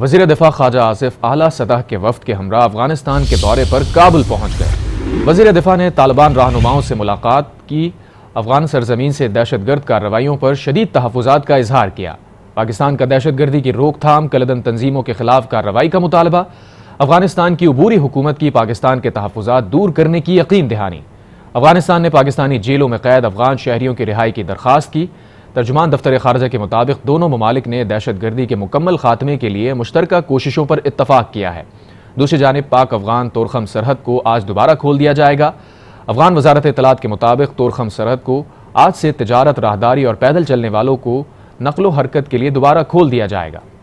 वजीर दिफा ख्वाजा आसिफ आला सतह के वफद के हमरा अफगानिस्तान के दौरे पर काबुल पहुँच गए वजीर दिफा ने तालिबान रहनुमाओं से मुलाकात की अफगान सरजमीन से दहशत गर्द कार्रवाइयों पर शदीद तहफात का इजहार किया पाकिस्तान का दहशत गर्दी की रोकथाम कलदन तंजीमों के खिलाफ कार्रवाई का मुतालबा अफगानिस्तान की अबूरी हुकूमत की पाकिस्तान के तहफात दूर करने की यकीन दहानी अफगानिस्तान ने पाकिस्तानी जेलों में कैद अफगान शहरीों की रिहाई की दरख्वास्त की तर्जुमान दफ्तर खारजा के मुताबिक दोनों ममालिक ने दहशत गर्दी के मुकम्मल खात्मे के लिए मुश्तरक कोशिशों पर इतफाक़ किया है दूसरी जानब पाक अफगान तोरखम सरहद को आज दोबारा खोल दिया जाएगा अफगान वजारत इतलात के मुताबिक तोरखम सरहद को आज से तजारत राहदारी और पैदल चलने वालों को नकलो हरकत के लिए दोबारा खोल दिया जाएगा